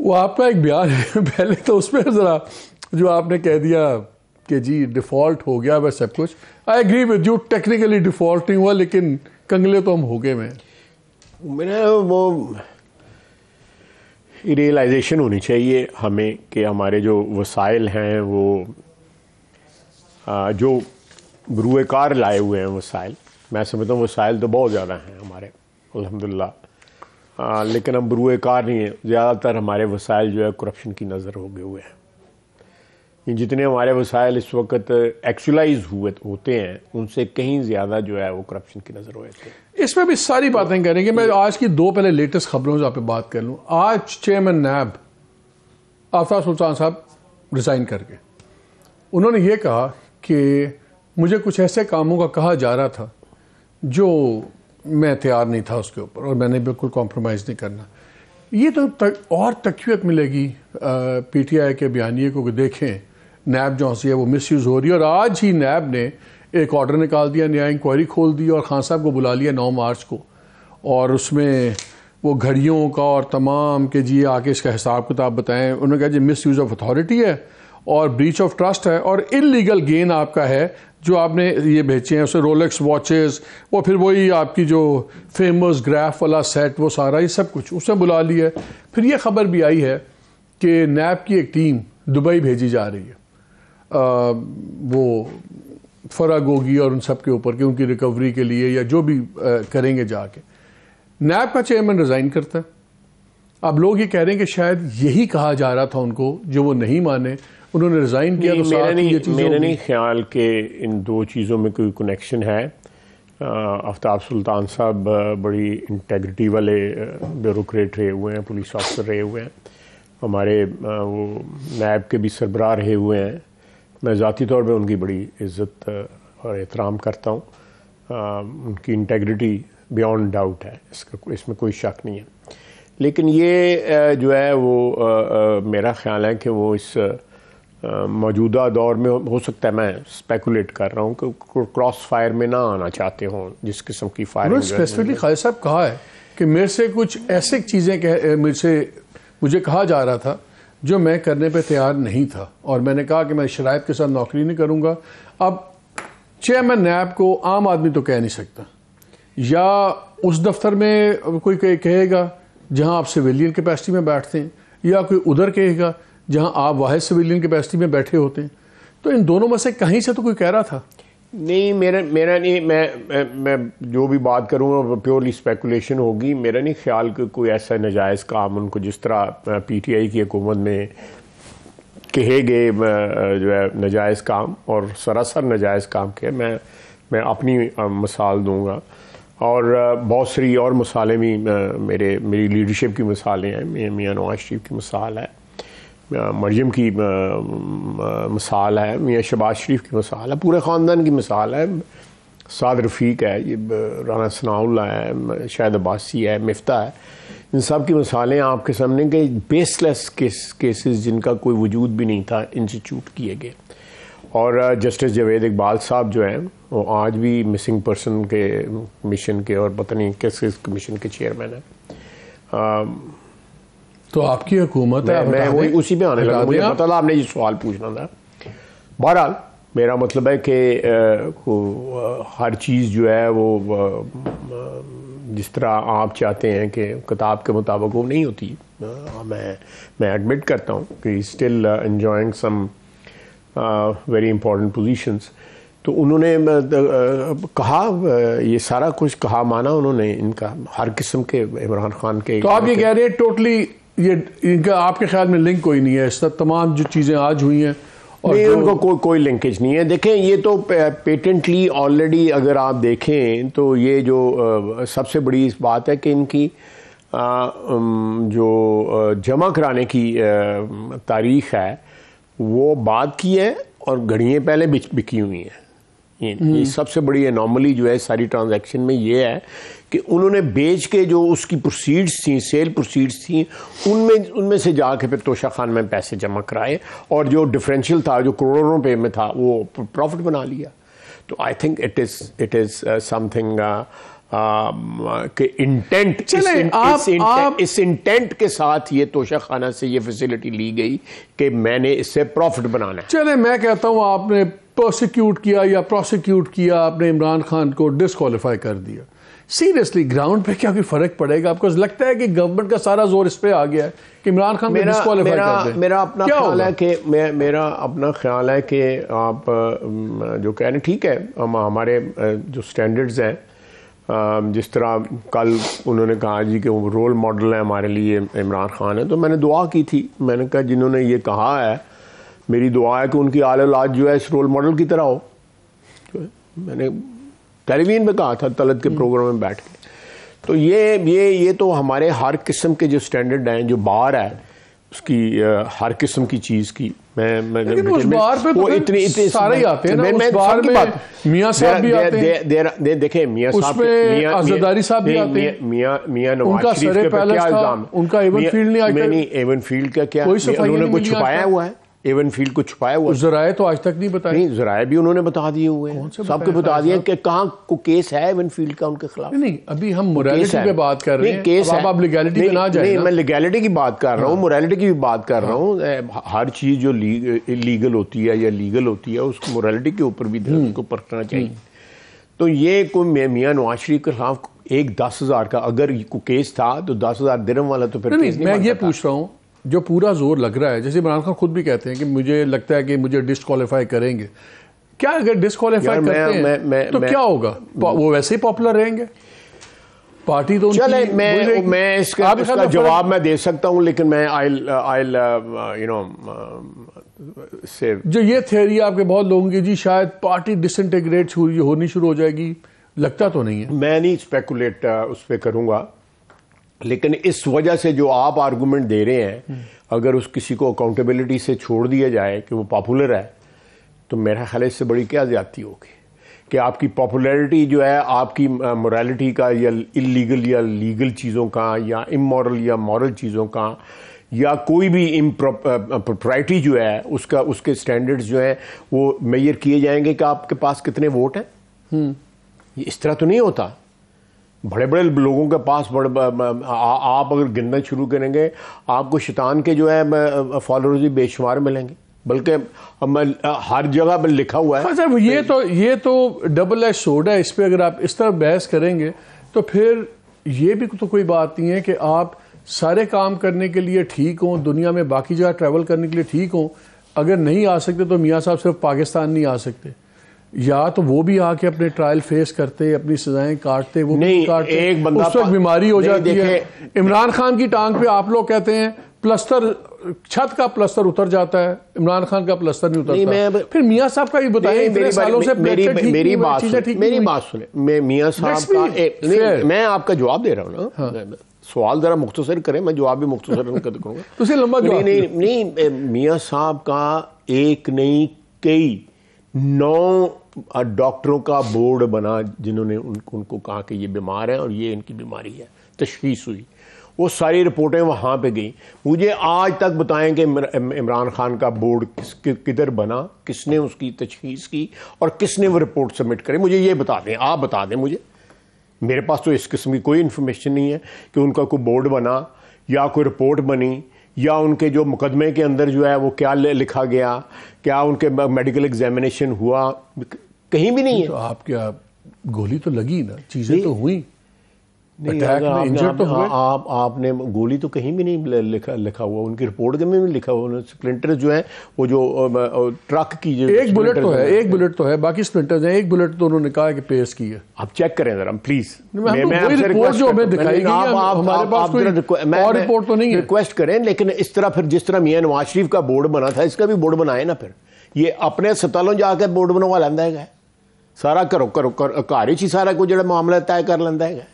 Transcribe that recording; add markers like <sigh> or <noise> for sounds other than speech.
वो आपका एक बयान है <laughs> पहले तो उसमें ज़रा जो आपने कह दिया कि जी डिफ़ॉल्ट हो गया वह सब कुछ I agree with you technically default नहीं हुआ लेकिन कंगले तो हम हो गए मैं मेरा वो रियलाइजेशन होनी चाहिए हमें कि हमारे जो वसाइल हैं वो आ, जो गुरुकार लाए हुए हैं वसाइल मैं समझता हूँ वसाइल तो बहुत ज़्यादा हैं हमारे अलहमदिल्ला आ, हाँ, लेकिन हम बुरुए कार नहीं है ज़्यादातर हमारे वसायल जो है करप्शन की नज़र हो गए हुए हैं ये जितने हमारे वसायल इस वक्त एक्चुलाइज हुए तो होते हैं उनसे कहीं ज़्यादा जो है वो करप्शन की नज़र हो जाती है इसमें भी सारी बातें करेंगे मैं आज की दो पहले लेटेस्ट खबरों से आप बात कर लूँ आज चेयरमैन नैब आफ्ताब सुल्तान साहब रिज़ाइन करके उन्होंने ये कहा कि मुझे कुछ ऐसे कामों का कहा जा रहा था जो मैं तैयार नहीं था उसके ऊपर और मैंने बिल्कुल कॉम्प्रोमाइज़ नहीं करना ये तो तक, और तकवीत मिलेगी पीटीआई के बयानिए को देखें नैब जो है वो यूज़ हो रही है और आज ही नैब ने एक ऑर्डर निकाल दिया नया इंक्वायरी खोल दी और खान साहब को बुला लिया नौ मार्च को और उसमें वो घड़ियों का और तमाम के जी आके इसका हिसाब किताब बताएं उन्होंने कहा जी मिस यूज़ ऑफ अथॉरिटी है और ब्रीच ऑफ ट्रस्ट है और इलीगल गेन आपका है जो आपने ये बेचे हैं उसे रोलेक्स वॉचेस वो फिर वही आपकी जो फेमस ग्राफ वाला सेट वो सारा ये सब कुछ उसने बुला लिया है फिर ये ख़बर भी आई है कि नैप की एक टीम दुबई भेजी जा रही है आ, वो फ़र्क होगी और उन सब के ऊपर कि उनकी रिकवरी के लिए या जो भी आ, करेंगे जाके नैब का चेयरमैन रिज़ाइन करता है अब लोग ये कह रहे हैं कि शायद यही कहा जा रहा था उनको जो वो नहीं माने उन्होंने रिज़ाइन किया तो मेरा नहीं मेरा नहीं ख्याल कि इन दो चीज़ों में कोई कनेक्शन है आफ्ताब सुल्तान साहब बड़ी इंटेग्रिटी वाले ब्यूरोक्रेट रहे हुए हैं पुलिस ऑफिसर रहे हुए हैं हमारे वो नैब के भी सरबराह रहे हुए हैं मैं ज़ाती तौर पर उनकी बड़ी इज़्ज़त और एहतराम करता हूँ उनकी इंटेग्रिटी बियॉन्ड डाउट है इसका इसमें कोई शक नहीं है लेकिन ये जो है वो मेरा ख्याल है कि वो इस मौजूदा दौर में हो सकता है मैं स्पेकुलेट कर रहा हूँ कि क्रॉस फायर में ना आना चाहते हों जिस किस्म की फायर स्पेसिफिकली खाली साहब कहा है कि मेरे से कुछ ऐसे चीज़ें मेरे से मुझे कहा जा रहा था जो मैं करने पे तैयार नहीं था और मैंने कहा कि मैं शराब के साथ नौकरी नहीं करूँगा अब चेयरमैन नैब को आम आदमी तो कह नहीं सकता या उस दफ्तर में कोई कहेगा जहां आप सिविलियन कैपेसिटी में बैठते हैं या कोई उधर कहेगा जहां आप वाहि सिविलियन कैपेसिटी में बैठे होते हैं तो इन दोनों में से कहीं से तो कोई कह रहा था नहीं मेरा मेरा नहीं मैं मैं, मैं जो भी बात करूँगा प्योरली स्पेकुलेशन होगी मेरा नहीं ख्याल कि कोई ऐसा नजायज़ काम उनको जिस तरह पी टी आई की हुकूमत में कहे गए जो है नजायज़ काम और सरासर नजायज़ काम के मैं मैं अपनी मिसाल दूँगा और बहुत सारी और मिसालें भी मेरे मेरी लीडरशिप की मिसालें हैं मियाँ नवाज शरीफ की मिसाल है मरियम की मिसाल है मियाँ शबाज शरीफ की मिसाल है पूरे ख़ानदान की मिसाल है साद रफ़ीक है ये राना सनाउल्ला है शाहिद अब्बासी है मिफ्ता है इन सब की मिसालें आपके सामने के बेसलेस केस केसेस जिनका कोई वजूद भी नहीं था इंस्टीट्यूट किए गए और जस्टिस जवेद इकबाल साहब जो हैं वो आज भी मिसिंग पर्सन के मिशन के और पता नहीं किस किस कमीशन के चेयरमैन हैं um, तो आपकी हुकूमत मैं, मैं वही उसी पे आने लगा मुझे पता था आपने ये सवाल पूछना था बहरहाल मेरा मतलब है कि uh, uh, हर चीज़ जो है वो uh, जिस तरह आप चाहते हैं कि किताब के मुताबिक वो नहीं होती मैं मैं एडमिट करता हूँ कि still enjoying some very important positions तो उन्होंने कहा ये सारा कुछ कहा माना उन्होंने इनका हर किस्म के इमरान खान के तो आप ये कह रहे हैं टोटली ये इनका आपके ख्याल में लिंक कोई नहीं है इस तरह तमाम जो चीज़ें आज हुई हैं और नहीं उनको कोई कोई लिंकेज नहीं है देखें ये तो पेटेंटली ऑलरेडी अगर आप देखें तो ये जो सबसे बड़ी इस बात है कि इनकी जो जमा कराने की तारीख है वो बाद की है और घड़ियाँ पहले बिच बिकी हुई हैं ये, हम्म। ये सबसे बड़ी नॉर्मली जो है सारी ट्रांजैक्शन में ये है कि उन्होंने बेच के जो उसकी प्रोसीड्स थी सेल प्रोसीड्स थी उनमें उनमें से जाके फिर तोशा खान में पैसे जमा कराए और जो डिफरेंशियल था जो करोड़ों रुपये में था वो प्रॉफिट बना लिया तो I think it is it is something Um, के इंटेंट चले इस, आप, इस, इंटेंट, आप, इस इंटेंट के साथ ये तोशा खाना से ये फैसिलिटी ली गई कि मैंने इससे प्रॉफिट बनाना चले मैं कहता हूँ आपने प्रोसिक्यूट किया या प्रोसिक्यूट किया आपने इमरान खान को डिसक्वालीफाई कर दिया सीरियसली ग्राउंड पे क्या कोई फर्क पड़ेगा आपको लगता है कि गवर्नमेंट का सारा जोर इस पे आ गया है कि इमरान खान मेरा मेरा, मेरा अपना ख्याल है कि मैं मेरा अपना ख्याल है कि आप जो कह रहे हैं ठीक है हम हमारे जो स्टैंडर्ड्स हैं जिस तरह कल उन्होंने कहा जी कि वो रोल मॉडल है हमारे लिए इमरान खान है तो मैंने दुआ की थी मैंने कहा जिन्होंने ये कहा है मेरी दुआ है कि उनकी आल औलाद जो है इस रोल मॉडल की तरह हो तो मैंने टेलीविजन पे कहा था तलत के प्रोग्राम हम्म। में बैठ के तो ये ये ये तो हमारे हर किस्म के जो स्टैंडर्ड हैं जो बार है उसकी हर किस्म की चीज की मैं मैं उस बार पे तो इतने इतने सारे ही आते हैं ना उस बार बात मियां साहब भी आते हैं दे देखे मियां साहब मियां अजदारी साहब भी आते हैं मियां मियां नवाज शरीफ पे क्या इल्जाम उनका एवन फील्ड नहीं आया नहीं एवन फील्ड का क्या उन्होंने कुछ छुपाया हुआ है एवन फील्ड को छुपाया हुआ जराए तो आज तक नहीं बताया नहीं जराए भी उन्होंने बता दिए हुए हैं सबको बता दिया कि कहाँ को केस है एवन फील्ड का उनके खिलाफ नहीं अभी हम मोरालिटी पे बात कर रहे हैं केस अब आप लीगैलिटी ना जाए मैं लीगैलिटी की बात कर रहा हूँ मोरालिटी हाँ। की भी बात कर रहा हाँ। हूँ हर चीज़ जो लीगल होती है या लीगल होती है उसको मोरालिटी के ऊपर भी हम्म। को परखना हम्म। चाहिए तो ये कोई मियाँ नवाज शरीफ के खिलाफ एक दस हज़ार का अगर केस था तो दस हज़ार दिरम वाला तो फिर नहीं, नहीं मैं ये पूछ रहा हूँ जो पूरा जोर लग रहा है जैसे इमरान खान खुद भी कहते हैं कि मुझे लगता है कि मुझे डिस्कालीफाई करेंगे क्या अगर डिस्कालीफाई करते मैं, हैं मैं, मैं, तो मैं, क्या होगा वो वैसे ही पॉपुलर रहेंगे पार्टी तो चले मैं मैं इसका, इसका जवाब मैं दे सकता हूं लेकिन मैं आई आई यू नो से जो ये थ्योरी आपके बहुत लोगों की जी शायद पार्टी डिसइंटीग्रेट होनी शुरू हो जाएगी लगता तो नहीं है मैं नहीं स्पेकुलेट uh, उस पर करूंगा लेकिन इस वजह से जो आप आर्गूमेंट दे रहे हैं अगर उस किसी को अकाउंटेबिलिटी से छोड़ दिया जाए कि वो पॉपुलर है तो मेरा ख्याल इससे बड़ी क्या ज्यादती होगी कि आपकी पॉपुलैरिटी जो है आपकी मोरालिटी का या इलीगल या लीगल चीज़ों का या इमोरल या मॉरल चीज़ों का या कोई भी प्रोप्रैटी जो है उसका उसके स्टैंडर्ड्स जो हैं वो मैयर किए जाएंगे कि आपके पास कितने वोट हैं हम्म। ये इस तरह तो नहीं होता बड़े बड़े लोगों के पास बड़े आप अगर गिनना शुरू करेंगे आपको शैतान के जो है फॉलोअर्स भी बेशुमार मिलेंगे बल्कि हर जगह पर लिखा हुआ है सर अच्छा, ये तो ये तो डबल एच सोड है इस पर अगर आप इस तरह बहस करेंगे तो फिर ये भी तो कोई बात नहीं है कि आप सारे काम करने के लिए ठीक हों दुनिया में बाकी जगह ट्रैवल करने के लिए ठीक हों अगर नहीं आ सकते तो मियाँ साहब सिर्फ पाकिस्तान नहीं आ सकते या तो वो भी आके अपने ट्रायल फेस करते अपनी सजाएं काटते वो नहीं काटते, एक बंदा उस वक्त बीमारी हो जाती है इमरान खान की टांग पे आप लोग कहते हैं प्लस्तर छत का प्लस्तर उतर जाता है इमरान खान का प्लस्तर नहीं उतरता नहीं, मैं, फिर मियाँ साहब का भी बताए मेरी, सालों से मेरी, मेरी बात सुने मेरी बात सुने मियाँ साहब का मैं आपका जवाब दे रहा हूँ ना हाँ। सवाल जरा मुख्तसर करें मैं जवाब भी मुख्तसर कर <laughs> लंबा नहीं नहीं नहीं मियाँ साहब का एक नहीं कई नौ डॉक्टरों का बोर्ड बना जिन्होंने उन, उनको कहा कि ये बीमार है और ये इनकी बीमारी है तशखीस हुई वो सारी रिपोर्टें वहाँ पे गई मुझे आज तक बताएं कि इमरान खान का बोर्ड किस किधर बना किसने उसकी तशखीस की और किसने वो रिपोर्ट सबमिट करी मुझे ये बता दें आप बता दें मुझे मेरे पास तो इस किस्म की कोई इन्फॉर्मेशन नहीं है कि उनका कोई बोर्ड बना या कोई रिपोर्ट बनी या उनके जो मुकदमे के अंदर जो है वो क्या लिखा गया क्या उनके मेडिकल एग्जामिनेशन हुआ कहीं भी नहीं है तो आप क्या गोली तो लगी ना चीजें तो हुई अटैक में इंजर तो हुए आप आपने गोली तो कहीं भी नहीं लिखा लिखा हुआ उनकी रिपोर्ट में भी लिखा हुआ स्प्लिंटर जो है वो जो ट्रक की जो एक बुलेट तो है एक बुलेट तो है बाकी स्प्लिंटर है एक बुलेट तो उन्होंने कहा कि पेस की है आप चेक करें जरा प्लीज रिपोर्ट तो नहीं है रिक्वेस्ट करें लेकिन इस तरह फिर जिस तरह मियाँ नवाज शरीफ का बोर्ड बना था इसका भी बोर्ड बनाए ना फिर ये अपने अस्पतालों जाकर बोर्ड बनवा लेंदा है सारा घरों घरों घर ही सारा कुछ जो मामला तय कर लेंदा है